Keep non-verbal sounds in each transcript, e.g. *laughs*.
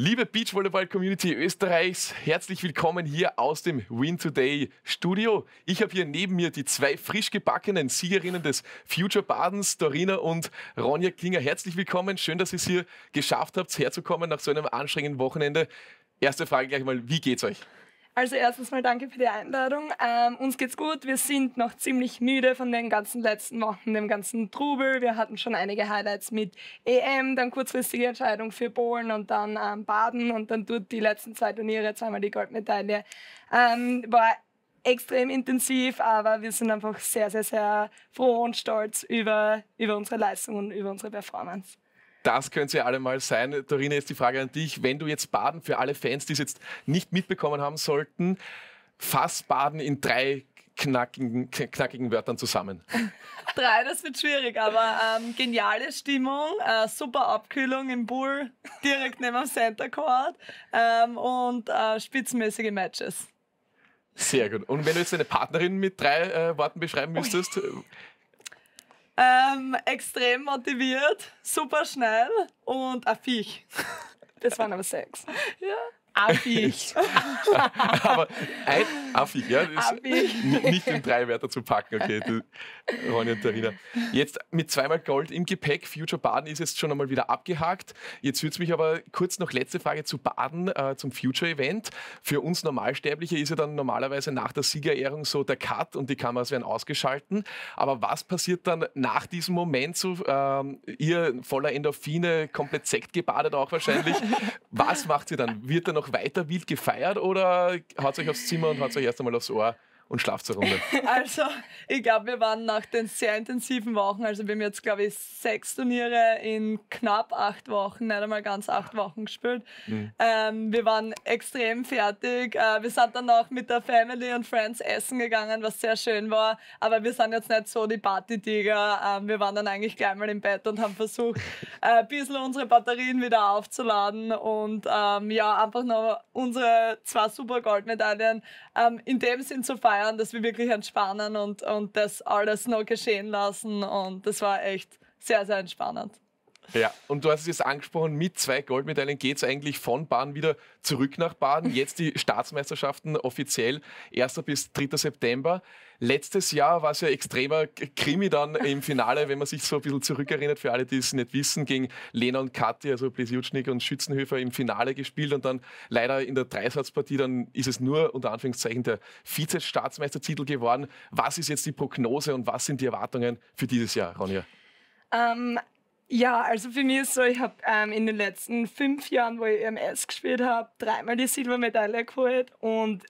Liebe Beachvolleyball-Community Österreichs, herzlich willkommen hier aus dem Win Today Studio. Ich habe hier neben mir die zwei frisch gebackenen Siegerinnen des Future Badens, Dorina und Ronja Klinger. Herzlich willkommen, schön, dass ihr es hier geschafft habt, herzukommen nach so einem anstrengenden Wochenende. Erste Frage gleich mal, wie geht's euch? Also erstens mal danke für die Einladung. Ähm, uns geht's gut. Wir sind noch ziemlich müde von den ganzen letzten Wochen, dem ganzen Trubel. Wir hatten schon einige Highlights mit EM, dann kurzfristige Entscheidung für Polen und dann ähm, Baden und dann dort die letzten zwei Turniere, zweimal die Goldmedaille. Ähm, war extrem intensiv, aber wir sind einfach sehr, sehr, sehr froh und stolz über, über unsere Leistung und über unsere Performance das können sie alle mal sein. Dorine, jetzt die Frage an dich. Wenn du jetzt Baden für alle Fans, die es jetzt nicht mitbekommen haben sollten, fass Baden in drei knackigen, knackigen Wörtern zusammen. *laughs* Drei, das wird schwierig, aber ähm, geniale Stimmung, äh, super Abkühlung im Bull, direkt neben dem Center Court ähm, und äh, spitzenmäßige Matches. Sehr gut. Und wenn du jetzt deine Partnerin mit drei äh, Worten beschreiben müsstest, ähm, extrem motiviert, super schnell und ein Viech. Das waren aber sechs. Ja. Affi. *laughs* Aber ein Affi, ja. Affi. Nicht in drei Wörter zu packen, okay, Ronja und Tarina. Jetzt mit zweimal Gold im Gepäck. Future Baden ist jetzt schon einmal wieder abgehakt. Jetzt würde es mich aber kurz noch letzte Frage zu Baden, äh, zum Future Event. Für uns Normalsterbliche ist ja dann normalerweise nach der Siegerehrung so der Cut und die Kameras werden ausgeschalten. Aber was passiert dann nach diesem Moment? So, ähm, ihr voller Endorphine, komplett sektgebadet auch wahrscheinlich. *laughs* was macht ihr dann? Wird da noch weiter wild gefeiert oder hat euch aufs Zimmer und hat euch erst einmal aufs Ohr und schlaf zur Runde. *laughs* Also, ich glaube, wir waren nach den sehr intensiven Wochen, also wir haben jetzt, glaube ich, sechs Turniere in knapp acht Wochen, nicht einmal ganz acht Wochen gespielt. Mhm. Ähm, wir waren extrem fertig. Äh, wir sind dann auch mit der Family und Friends essen gegangen, was sehr schön war. Aber wir sind jetzt nicht so die Partytiger. Ähm, wir waren dann eigentlich gleich mal im Bett und haben versucht, *laughs* äh, ein bisschen unsere Batterien wieder aufzuladen und ähm, ja, einfach noch unsere zwei super Goldmedaillen ähm, in dem Sinn zu feiern feiern, dass wir wirklich entspannen und, und das alles noch geschehen lassen. Und das war echt sehr, sehr entspannend. Ja, und du hast es jetzt angesprochen, mit zwei Goldmedaillen geht es eigentlich von Baden wieder zurück nach Baden. Jetzt die Staatsmeisterschaften offiziell 1. bis 3. September. Letztes Jahr war es ja extremer Krimi dann im Finale, wenn man sich so ein bisschen zurückerinnert, für alle, die es nicht wissen, gegen Lena und Kathi, also Blesjutschnik und Schützenhöfer im Finale gespielt und dann leider in der Dreisatzpartie, dann ist es nur unter Anführungszeichen der Vize-Staatsmeistertitel geworden. Was ist jetzt die Prognose und was sind die Erwartungen für dieses Jahr, Ronja? Ähm, ja, also für mich ist so, ich habe ähm, in den letzten fünf Jahren, wo ich EMS gespielt habe, dreimal die Silbermedaille geholt und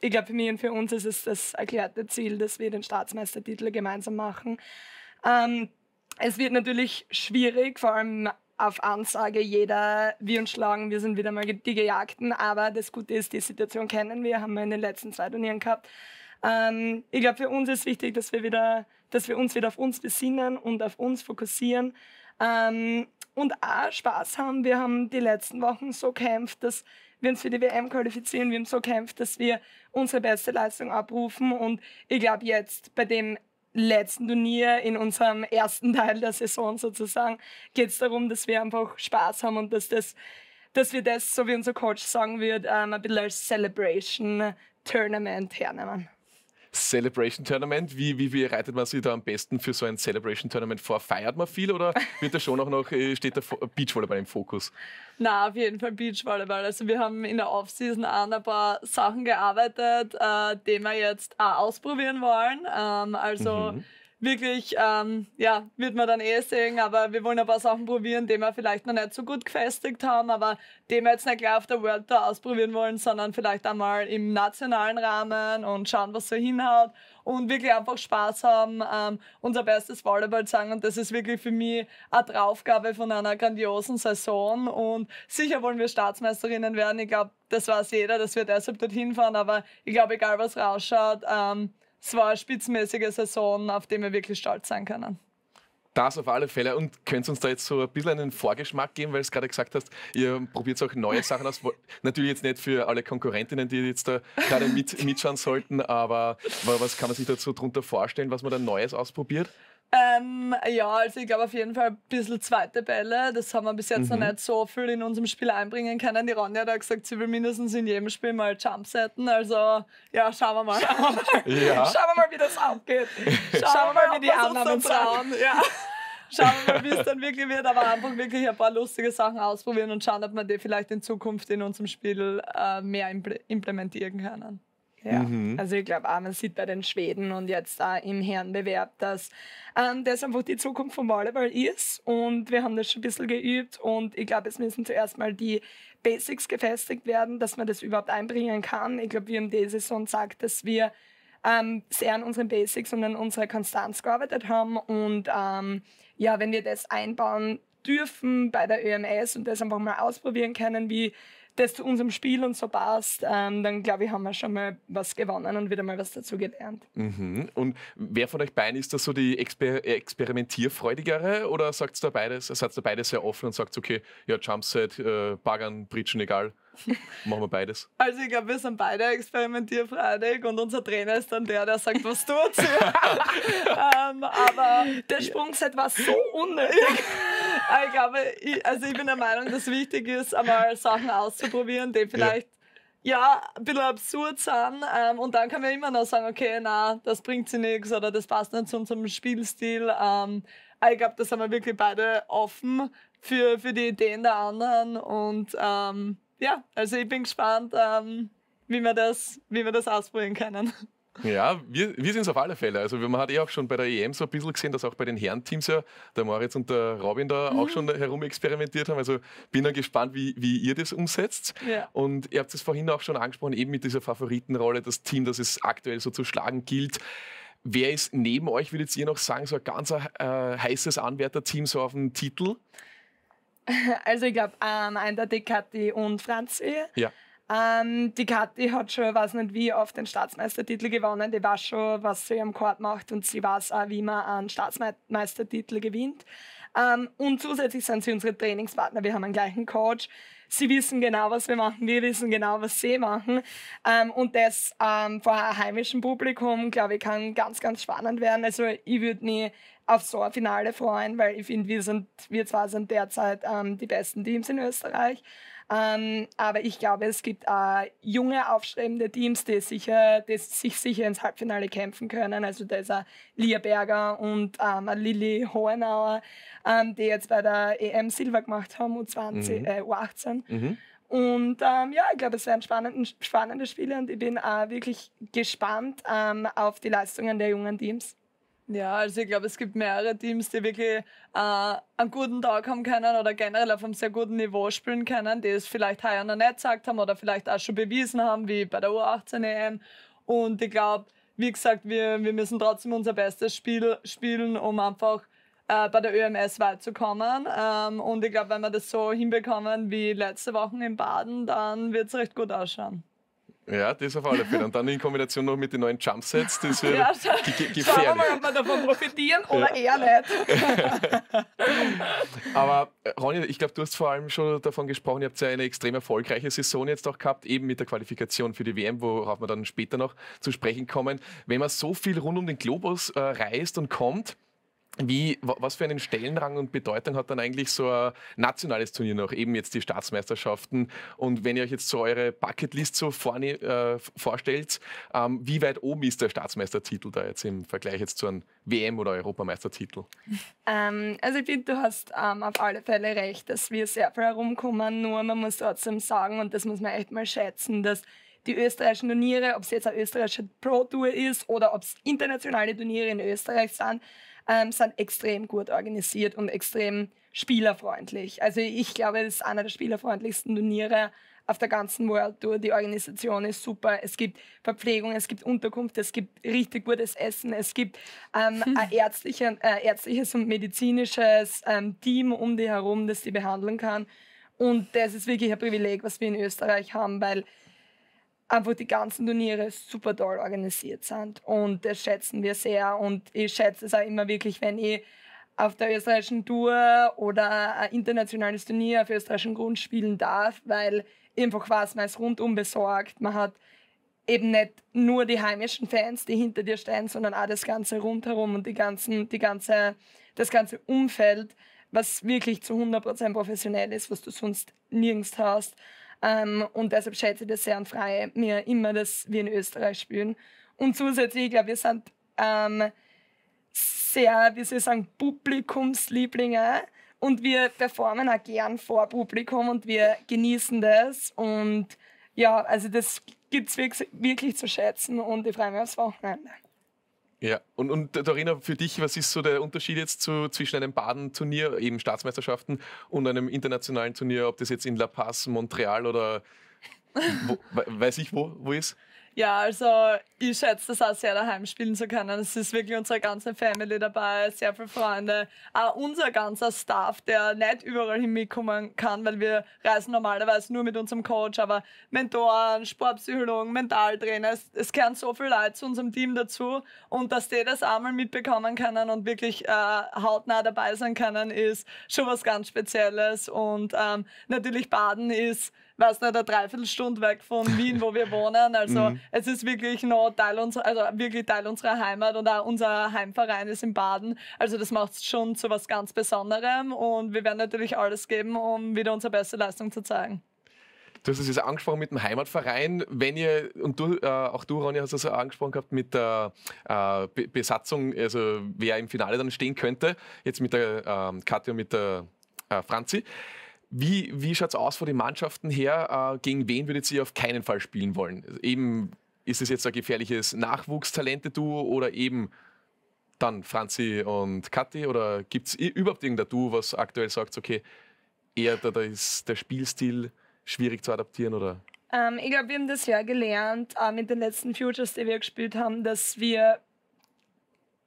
ich glaube, für mich und für uns ist es das erklärte Ziel, dass wir den Staatsmeistertitel gemeinsam machen. Ähm, es wird natürlich schwierig, vor allem auf Ansage jeder, wir uns schlagen, wir sind wieder mal die Gejagten, aber das Gute ist, die Situation kennen wir, haben wir in den letzten zwei Turnieren gehabt. Ähm, ich glaube, für uns ist wichtig, dass wir, wieder, dass wir uns wieder auf uns besinnen und auf uns fokussieren. Ähm, und auch Spaß haben. Wir haben die letzten Wochen so gekämpft, dass wir uns für die WM qualifizieren. Wir haben so gekämpft, dass wir unsere beste Leistung abrufen. Und ich glaube, jetzt bei dem letzten Turnier in unserem ersten Teil der Saison sozusagen geht es darum, dass wir einfach Spaß haben und dass, das, dass wir das, so wie unser Coach sagen wird, ähm, ein bisschen als Celebration Tournament hernehmen. Celebration Tournament. Wie, wie bereitet man sich da am besten für so ein Celebration Tournament vor? Feiert man viel oder *laughs* wird da schon auch noch, äh, steht der Beachvolleyball im Fokus? Na, auf jeden Fall Beachvolleyball. Also wir haben in der Offseason an ein paar Sachen gearbeitet, äh, die wir jetzt auch ausprobieren wollen. Ähm, also mhm wirklich, ähm, ja, wird man dann eh sehen, aber wir wollen ein paar Sachen probieren, die wir vielleicht noch nicht so gut gefestigt haben, aber die wir jetzt nicht gleich auf der World Tour ausprobieren wollen, sondern vielleicht einmal im nationalen Rahmen und schauen, was so hinhaut und wirklich einfach Spaß haben, ähm, unser bestes Volleyball zu sagen. Und das ist wirklich für mich eine Draufgabe von einer grandiosen Saison. Und sicher wollen wir Staatsmeisterinnen werden. Ich glaube, das weiß jeder, dass wir deshalb dorthin fahren. Aber ich glaube, egal was rausschaut, ähm, es war eine spitzmäßige Saison, auf die wir wirklich stolz sein können. Das auf alle Fälle. Und könnt uns da jetzt so ein bisschen einen Vorgeschmack geben, weil du es gerade gesagt hast, ihr probiert auch neue Sachen aus. Natürlich jetzt nicht für alle Konkurrentinnen, die jetzt da gerade mit, *laughs* mitschauen sollten, aber was kann man sich dazu darunter vorstellen, was man da Neues ausprobiert? Ähm, ja, also ich glaube auf jeden Fall ein bisschen zweite Bälle. Das haben wir bis jetzt mhm. noch nicht so viel in unserem Spiel einbringen können. Die Ronja hat auch gesagt, sie will mindestens in jedem Spiel mal Jumpsetten. Also ja, schauen wir mal. Schauen wir mal, *laughs* ja. schauen wir mal wie das abgeht. *laughs* Schauen, schauen wir mal, wie die anderen so trauen. Ja. Schauen wir mal, wie es dann wirklich wird. Aber einfach wirklich ein paar lustige Sachen ausprobieren und schauen, ob wir die vielleicht in Zukunft in unserem Spiel äh, mehr implementieren können. Ja. Mhm. Also ich glaube, man sieht bei den Schweden und jetzt auch im Herrenbewerb, dass ähm, das einfach die Zukunft vom Volleyball ist. Und wir haben das schon ein bisschen geübt. Und ich glaube, es müssen zuerst mal die Basics gefestigt werden, dass man das überhaupt einbringen kann. Ich glaube, wir haben D-Saison gesagt, dass wir ähm, sehr an unseren Basics und an unserer Konstanz gearbeitet haben. Und ähm, ja, wenn wir das einbauen dürfen bei der ÖMS und das einfach mal ausprobieren können, wie das zu unserem Spiel und so passt, ähm, dann glaube ich, haben wir schon mal was gewonnen und wieder mal was dazu gelernt. Mhm. Und wer von euch beiden ist da so die Exper experimentierfreudigere oder sagt ihr beides, seid ihr beide sehr offen und sagt, okay, ja, Jumpset, äh, Baggern, Britschen, egal. *laughs* Machen wir beides. Also ich glaube, wir sind beide experimentierfreudig und unser Trainer ist dann der, der sagt, was tut's. *laughs* ähm, aber der Sprungset war so *laughs* unnötig ich glaube, ich, also ich bin der Meinung, dass wichtig ist, einmal Sachen auszuprobieren, die vielleicht ja, ein bisschen absurd sind. Ähm, und dann kann man immer noch sagen, okay, na, das bringt sie nichts oder das passt nicht zu unserem Spielstil. Ähm, ich glaube, da sind wir wirklich beide offen für, für die Ideen der anderen. Und ähm, ja, also ich bin gespannt, ähm, wie, wir das, wie wir das ausprobieren können. Ja, wir, wir sind es auf alle Fälle. Also man hat eh auch schon bei der EM so ein bisschen gesehen, dass auch bei den Herrenteams ja der Moritz und der Robin da mhm. auch schon herumexperimentiert haben. Also bin dann gespannt, wie, wie ihr das umsetzt. Ja. Und ihr habt es vorhin auch schon angesprochen, eben mit dieser Favoritenrolle, das Team, das es aktuell so zu schlagen gilt. Wer ist neben euch, würdet ihr noch sagen, so ein ganz äh, heißes Anwärterteam so auf den Titel? *laughs* Also ich glaube, ähm, eindeutig Kathi und Franzi. E. Ja. Ähm, die Kathi hat schon, weiß nicht wie, oft den Staatsmeistertitel gewonnen. Die weiß schon, was sie am Court macht und sie weiß auch, wie man einen Staatsmeistertitel gewinnt. Ähm, und zusätzlich sind sie unsere Trainingspartner. Wir haben einen gleichen Coach. Sie wissen genau, was wir machen. Wir wissen genau, was sie machen. Ähm, und das ähm, vor einem heimischen Publikum, glaube ich, kann ganz, ganz spannend werden. Also ich würde mich auf so ein Finale freuen, weil ich finde, wir sind, wir zwar sind derzeit ähm, die besten Teams in Österreich. Ähm, aber ich glaube, es gibt äh, junge, aufstrebende Teams, die, sicher, die sich sicher ins Halbfinale kämpfen können. Also da ist Lia Berger und ähm, Lilly Hohenauer, ähm, die jetzt bei der EM Silber gemacht haben, U20, mhm. äh, U18. Mhm. Und ähm, ja, ich glaube, es werden spannende, spannende Spiele und ich bin äh, wirklich gespannt ähm, auf die Leistungen der jungen Teams. Ja, also ich glaube, es gibt mehrere Teams, die wirklich äh, einen guten Tag haben können oder generell auf einem sehr guten Niveau spielen können, die es vielleicht heuer noch nicht gesagt haben oder vielleicht auch schon bewiesen haben, wie bei der U18-EM. Und ich glaube, wie gesagt, wir, wir müssen trotzdem unser bestes Spiel spielen, um einfach äh, bei der ÖMS weit zu kommen. Ähm, und ich glaube, wenn wir das so hinbekommen wie letzte Woche in Baden, dann wird es recht gut ausschauen. Ja, das auf alle Fälle. Und dann in Kombination noch mit den neuen Jumpsets, das *laughs* wäre ja, gefährlich. Schauen wir mal, ob wir davon profitieren oder eher nicht. *laughs* Aber äh, Ronny, ich glaube, du hast vor allem schon davon gesprochen, ihr habt ja eine extrem erfolgreiche Saison jetzt auch gehabt, eben mit der Qualifikation für die WM, worauf wir dann später noch zu sprechen kommen. Wenn man so viel rund um den Globus äh, reist und kommt, wie, was für einen Stellenrang und Bedeutung hat dann eigentlich so ein nationales Turnier noch, eben jetzt die Staatsmeisterschaften? Und wenn ihr euch jetzt so eure Bucketlist so vorne, äh, vorstellt, ähm, wie weit oben ist der Staatsmeistertitel da jetzt im Vergleich jetzt zu einem WM- oder Europameistertitel? Ähm, also ich finde, du hast ähm, auf alle Fälle recht, dass wir sehr viel herumkommen, nur man muss trotzdem sagen, und das muss man echt mal schätzen, dass die österreichischen Turniere, ob es jetzt eine österreichische Pro-Tour ist oder ob es internationale Turniere in Österreich sind, ähm, sind extrem gut organisiert und extrem spielerfreundlich. Also ich glaube, das ist einer der spielerfreundlichsten Turniere auf der ganzen World Tour. Die Organisation ist super. Es gibt Verpflegung, es gibt Unterkunft, es gibt richtig gutes Essen, es gibt ähm, hm. ein, ärztliche, äh, ärztliches und medizinisches ähm, Team um die herum, das die behandeln kann. Und das ist wirklich ein Privileg, was wir in Österreich haben, weil einfach die ganzen Turniere super toll organisiert sind. Und das schätzen wir sehr. Und ich schätze es auch immer wirklich, wenn ich auf der österreichischen Tour oder ein internationales Turnier auf österreichischen Grund spielen darf, weil einfach was man ist rundum besorgt. Man hat eben nicht nur die heimischen Fans, die hinter dir stehen, sondern auch das ganze rundherum und die ganzen, die ganze, das ganze Umfeld, was wirklich zu 100% professionell ist, was du sonst nirgends hast. Ähm, und deshalb schätze ich das sehr und freue mir immer, dass wir in Österreich spielen. Und zusätzlich, ich glaube, wir sind ähm, sehr, wie soll ich sagen, Publikumslieblinge. Und wir performen auch gern vor Publikum und wir genießen das. Und ja, also das gibt es wirklich, wirklich zu schätzen und ich freue mich aufs Wochenende. Ja, und, und Dorina, für dich, was ist so der Unterschied jetzt zu, zwischen einem Baden-Turnier, eben Staatsmeisterschaften, und einem internationalen Turnier, ob das jetzt in La Paz, Montreal oder wo, weiß ich wo, wo ist? Ja, also ich schätze das auch sehr, daheim spielen zu können. Es ist wirklich unsere ganze Family dabei, sehr viele Freunde. Auch unser ganzer Staff, der nicht überall hin mitkommen kann, weil wir reisen normalerweise nur mit unserem Coach, aber Mentoren, Sportpsychologen, Mentaltrainer, es, es gehören so viele Leute zu unserem Team dazu. Und dass die das einmal mitbekommen können und wirklich äh, hautnah dabei sein können, ist schon was ganz Spezielles. Und ähm, natürlich Baden ist weiß nicht, eine Dreiviertelstunde weg von Wien, wo wir wohnen. Also mhm. es ist wirklich noch Teil unserer, also wirklich Teil unserer Heimat und auch unser Heimverein ist in Baden. Also das macht es schon zu was ganz Besonderem und wir werden natürlich alles geben, um wieder unsere beste Leistung zu zeigen. Du hast es jetzt angesprochen mit dem Heimatverein. Wenn ihr, und du, äh, auch du, Ronja, hast es angesprochen gehabt mit der äh, Be Besatzung, also wer im Finale dann stehen könnte, jetzt mit der äh, Katja und mit der äh, Franzi. Wie, wie schaut es aus von den Mannschaften her? Äh, gegen wen würdet ihr auf keinen Fall spielen wollen? eben ist es jetzt ein gefährliches Nachwuchstalente-Duo oder eben dann Franzi und Kathi? Oder gibt es überhaupt irgendein Duo, was aktuell sagt, okay, eher da, da ist der Spielstil schwierig zu adaptieren? Oder? Ähm, ich glaube, wir haben das ja gelernt, ähm, mit den letzten Futures, die wir gespielt haben, dass wir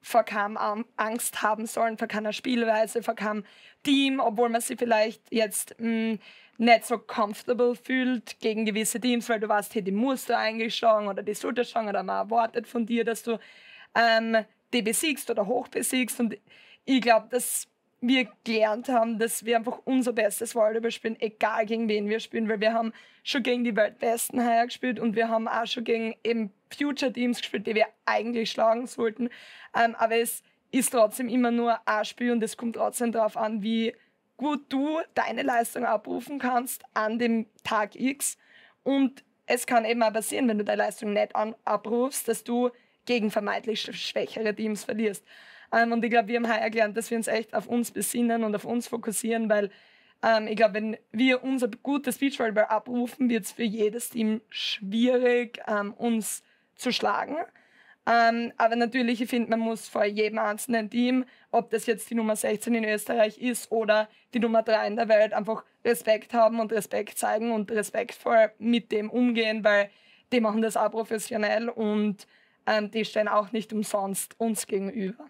vor keinem Angst haben sollen, vor keiner Spielweise, vor keinem Team, obwohl man sich vielleicht jetzt mh, hm, nicht so comfortable fühlt gegen gewisse Teams, weil du weißt, hey, die musst du eigentlich schlagen oder die sollte schlagen oder man erwartet von dir, dass du ähm, die besiegst oder hoch besiegst. Und ich glaube, dass wir gelernt haben, dass wir einfach unser bestes Volleyball spielen, egal gegen wen wir spielen, weil wir haben schon gegen die Weltbesten gespielt und wir haben auch schon gegen eben Future-Teams gespielt, die wir eigentlich schlagen sollten. Ähm, aber es ist trotzdem immer nur ein Spiel und es kommt trotzdem darauf an, wie gut du deine Leistung abrufen kannst an dem Tag X. Und es kann eben auch passieren, wenn du deine Leistung nicht an, abrufst, dass du gegen vermeintlich schwächere Teams verlierst. Ähm, und ich glaube, wir haben heuer gelernt, dass wir uns echt auf uns besinnen und auf uns fokussieren, weil ähm, ich glaube, wenn wir unser gutes Beachvolleyball abrufen, wird es für jedes Team schwierig, ähm, uns zu schlagen. Ähm, aber natürlich, ich finde, man muss vor jedem einzelnen Team, ob das jetzt die Nummer 16 in Österreich ist oder die Nummer 3 in der Welt, einfach Respekt haben und Respekt zeigen und respektvoll mit dem umgehen, weil die machen das auch professionell und ähm, die stehen auch nicht umsonst uns gegenüber.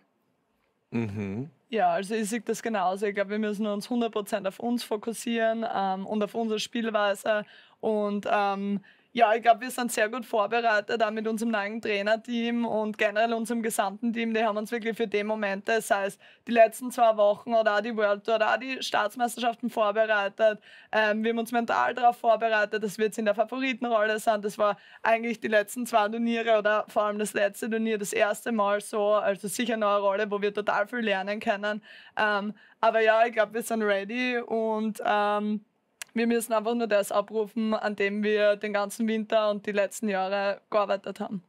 Mhm. Ja, also ich sehe das genauso. Ich glaube, wir müssen uns 100% auf uns fokussieren ähm, und auf unsere Spielweise und ähm, ja, ich glaube, wir sind sehr gut vorbereitet, auch mit unserem neuen Trainerteam und generell unserem gesamten Team. Die haben uns wirklich für die Momente, sei es die letzten zwei Wochen oder auch die World Tour, oder auch die Staatsmeisterschaften vorbereitet. Ähm, wir haben uns mental darauf vorbereitet, dass wir jetzt in der Favoritenrolle sind. Das war eigentlich die letzten zwei Turniere oder vor allem das letzte Turnier das erste Mal so. Also sicher eine neue Rolle, wo wir total viel lernen können. Ähm, aber ja, ich glaube, wir sind ready und ähm, wir müssen einfach nur das abrufen, an dem wir den ganzen Winter und die letzten Jahre gearbeitet haben.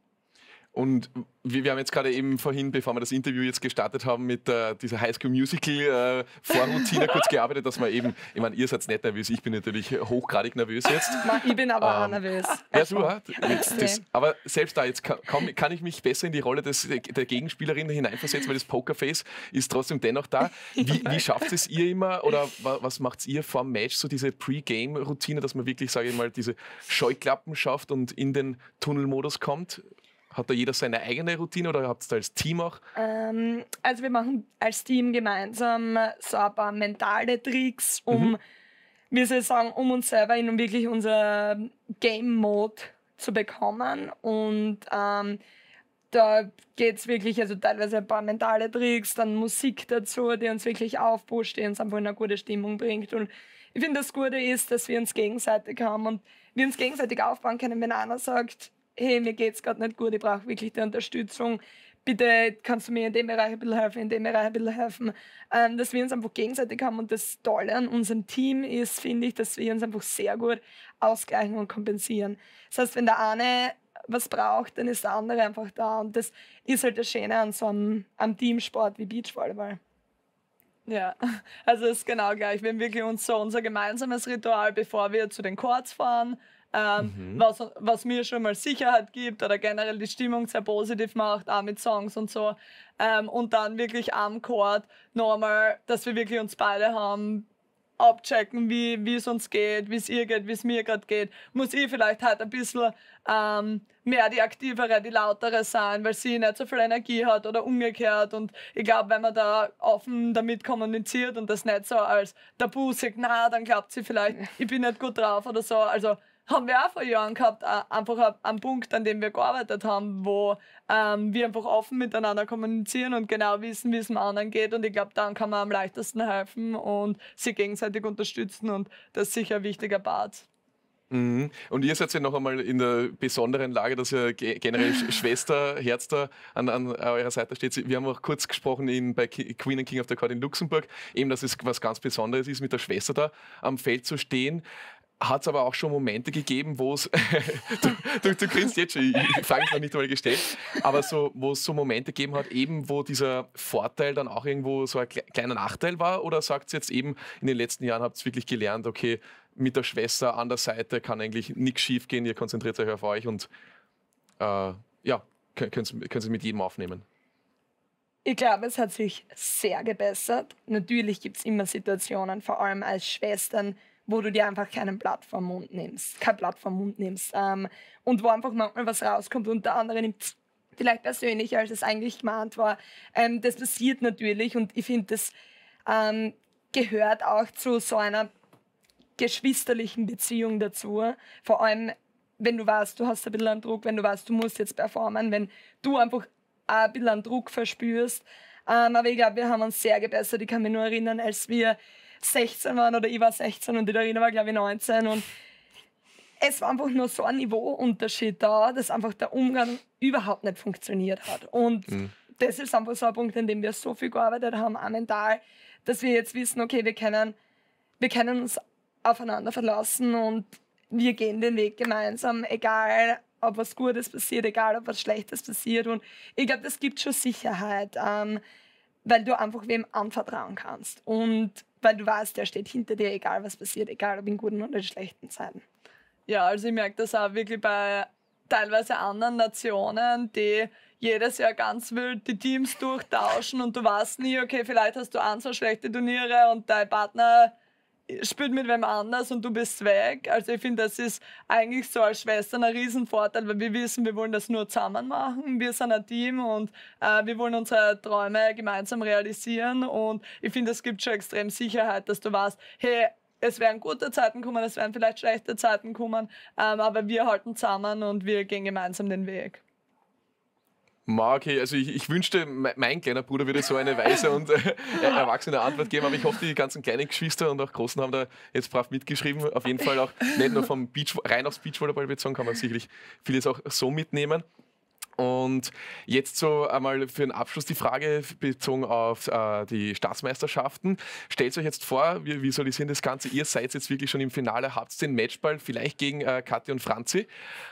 Und wir, wir, haben jetzt gerade eben vorhin, bevor wir das Interview jetzt gestartet haben, mit äh, dieser Highschool Musical äh, Vorroutine *laughs* kurz gearbeitet, dass man eben, ich meine, ihr seid nicht nervös, ich bin natürlich hochgradig nervös jetzt. *laughs* ich bin aber ähm, auch nervös. Ja, super. Das, das, aber selbst da jetzt kann, kann, ich mich besser in die Rolle des, der Gegenspielerin hineinversetzen, weil das Pokerface ist trotzdem dennoch da. *laughs* Wie, wie schafft es ihr immer oder was macht ihr vorm Match, so diese Pre-Game-Routine, dass man wirklich, sage ich mal, diese Scheuklappen schafft und in den Tunnelmodus kommt? Hat da jeder seine eigene Routine oder habt ihr da als Team auch? Ähm, also wir machen als Team gemeinsam so ein paar mentale Tricks, mhm. um, mhm. wie soll ich sagen, um uns selber in wirklich unser Game-Mode zu bekommen. Und ähm, da geht es wirklich, also teilweise ein paar mentale Tricks, dann Musik dazu, die uns wirklich aufpusht, die uns einfach in eine gute Stimmung bringt. Und ich finde, das Gute ist, dass wir uns gegenseitig haben und wir uns gegenseitig aufbauen können, wenn einer sagt, hey, mir geht's gerade nicht gut, ich brauche wirklich die Unterstützung. Bitte kannst du mir in dem Bereich ein bisschen helfen, in dem Bereich ein bisschen helfen. Ähm, dass wir uns einfach gegenseitig haben und das Tolle an unserem Team ist, finde ich, dass wir uns einfach sehr gut ausgleichen und kompensieren. Das heißt, wenn der eine was braucht, dann ist der andere einfach da. Und das ist halt das Schöne an so einem, einem Teamsport wie Beachvolleyball. Ja, *laughs* also es ist genau gleich. Wir haben wirklich uns so unser gemeinsames Ritual, bevor wir zu den Chords fahren, ähm, mhm. was, was, mir schon mal Sicherheit gibt oder generell die Stimmung sehr positiv macht, auch mit Songs und so. Ähm, und dann wirklich am Chord nochmal, dass wir wirklich uns beide haben, abchecken, wie es uns geht, wie es ihr geht, wie es mir gerade geht. Muss ich vielleicht halt ein bisschen ähm, mehr die aktivere, die lautere sein, weil sie nicht so viel Energie hat oder umgekehrt. Und ich glaube, wenn man da offen damit kommuniziert und das nicht so als Tabu-Signal, dann glaubt sie vielleicht, ich bin nicht gut drauf oder so. Also haben wir auch vor Jahren gehabt, einfach einen Punkt, an dem wir gearbeitet haben, wo ähm, wir einfach offen miteinander kommunizieren und genau wissen, wie es dem anderen geht. Und ich glaube, dann kann man am leichtesten helfen und sie gegenseitig unterstützen. Und das ist sicher ein wichtiger Part. Mhm. Und ihr seid ja noch einmal in der besonderen Lage, dass ihr generell Schwester, Herz da an, an, eurer Seite steht. Wir haben auch kurz gesprochen in, bei Queen and King of the Court in Luxemburg, eben, dass es was ganz Besonderes ist, mit der Schwester da am Feld zu stehen hat es aber auch schon Momente gegeben, wo es, *laughs* du, du, du grinst jetzt schon, ich, ich fange noch nicht mal gestellt, aber so, wo es so Momente gegeben hat, eben wo dieser Vorteil dann auch irgendwo so ein kleiner Nachteil war oder sagt es jetzt eben, in den letzten Jahren habt ihr wirklich gelernt, okay, mit der Schwester an der Seite kann eigentlich nichts schief gehen, ihr konzentriert euch auf euch und äh, ja, könnt ihr mit jedem aufnehmen. Ich glaube, es hat sich sehr gebessert. Natürlich gibt es immer Situationen, vor allem als Schwestern, wo du dir einfach keinen Blatt vom Mund nimmst, kein Blatt vom Mund nimmst ähm, und wo einfach manchmal was rauskommt und der andere nimmt vielleicht persönlicher, als es eigentlich gemeint war. Ähm, das passiert natürlich und ich finde, das ähm, gehört auch zu so einer geschwisterlichen Beziehung dazu. Vor allem, wenn du weißt, du hast ein bisschen Druck, wenn du weißt, du musst jetzt performen, wenn du einfach ein bisschen Druck verspürst. Ähm, aber ich glaube, wir haben uns sehr gebessert. Ich kann mich nur erinnern, als wir 16 waren oder ich war 16 und die Darina war, glaube ich, 19. Und es war einfach nur so ein Niveauunterschied da, dass einfach der Umgang überhaupt nicht funktioniert hat. Und mhm. das ist einfach so ein Punkt, an dem wir so viel gearbeitet haben, auch mental, dass wir jetzt wissen, okay, wir können, wir können uns aufeinander verlassen und wir gehen den Weg gemeinsam, egal ob was Gutes passiert, egal ob was Schlechtes passiert. Und ich glaube, das gibt schon Sicherheit, ähm, weil du einfach wem anvertrauen kannst. Und weil du weißt, der steht hinter dir, egal was passiert, egal ob in guten oder in schlechten Zeiten. Ja, also ich merke das auch wirklich bei teilweise anderen Nationen, die jedes Jahr ganz wild die Teams durchtauschen und du weißt nie, okay, vielleicht hast du ein, zwei schlechte Turniere und dein Partner spielt mit wem anders und du bist weg. Also ich finde, das ist eigentlich so als Schwestern ein Riesenvorteil, weil wir wissen, wir wollen das nur zusammen machen. Wir sind ein Team und äh, wir wollen unsere Träume gemeinsam realisieren. Und ich finde, es gibt schon extrem Sicherheit, dass du weißt, hey, es werden gute Zeiten kommen, es werden vielleicht schlechte Zeiten kommen, ähm, aber wir halten zusammen und wir gehen gemeinsam den Weg. Ma, also ich, ich, wünschte, mein kleiner Bruder würde so eine weise und *laughs* äh, erwachsene Antwort geben, aber ich hoffe, die ganzen kleinen Geschwister und auch Großen haben da jetzt brav mitgeschrieben. Auf jeden Fall auch nicht nur vom Beach, rein aufs Beachvolleyball bezogen, kann man sicherlich vieles auch so mitnehmen. Und jetzt so einmal für den Abschluss die Frage bezogen auf äh, die Staatsmeisterschaften. Stellt euch jetzt vor, wir visualisieren das Ganze, ihr seid jetzt wirklich schon im Finale, habt den Matchball vielleicht gegen äh, Kathi und Franzi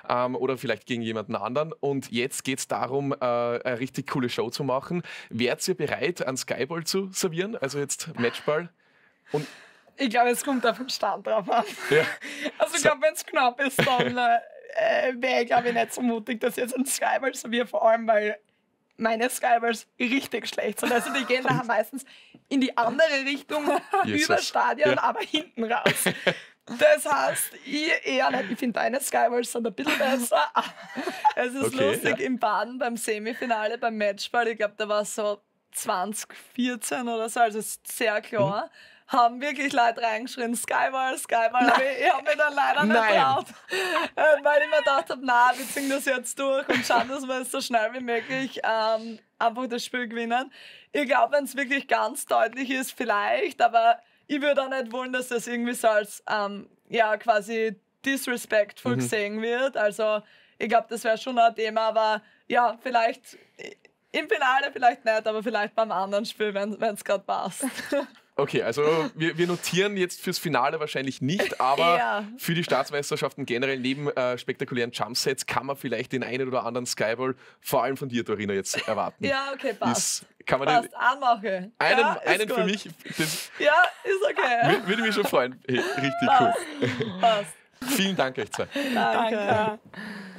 ähm, oder vielleicht gegen jemanden anderen. Und jetzt geht es darum, äh, eine richtig coole Show zu machen. Wärt ihr bereit, einen Skyball zu servieren? Also jetzt Matchball und ich glaube, es kommt auf den Stand drauf an. Ja. Also ich glaube, wenn es knapp ist, dann *laughs* äh, äh, wäre, glaube ich, nicht so mutig, dass jetzt ein Skyball so wir vor allem, weil meine Skyballs richtig schlecht sind. Also die gehen da meistens in die andere Richtung *laughs* Jesus. über Stadion, ja. aber hinten raus. Das heißt, ich eher nicht. Ich finde deine Skyballs sind ein bisschen besser. *laughs* Es ist okay, lustig, ja. im Baden beim Semifinale, beim Matchball, ich glaube, da war es so 2014 oder so, also sehr klar. Mhm haben wirklich Leute reingeschrien, Skyball, Skyball. Ich, ich habe mich dann leider nicht traut, äh, weil ich mir gedacht habe, na, wir ziehen das jetzt durch und schauen, dass wir es so schnell wie möglich ähm, einfach das Spiel gewinnen. Ich glaube, wenn es wirklich ganz deutlich ist, vielleicht, aber ich würde auch nicht wollen, dass das irgendwie so als ähm, ja, quasi disrespectful mhm. gesehen wird. Also ich glaube, das wäre schon ein Thema, aber ja, vielleicht im Finale vielleicht nicht, aber vielleicht beim anderen Spiel, wenn es gerade passt. *laughs* Okay, also wir, wir, notieren jetzt fürs Finale wahrscheinlich nicht, *laughs* aber ja. für die Staatsmeisterschaften generell neben äh, spektakulären Jumpsets kann man vielleicht den einen oder anderen Skyball, vor allem von dir, Dorina, jetzt erwarten. Ja, okay, passt. Ist, kann man passt, den, anmache. Einen, ja, einen für mich. ja, ist okay. *laughs* Würde mich schon freuen. Hey, richtig passt. cool. Passt. Vielen Dank euch zwei. Danke. Danke.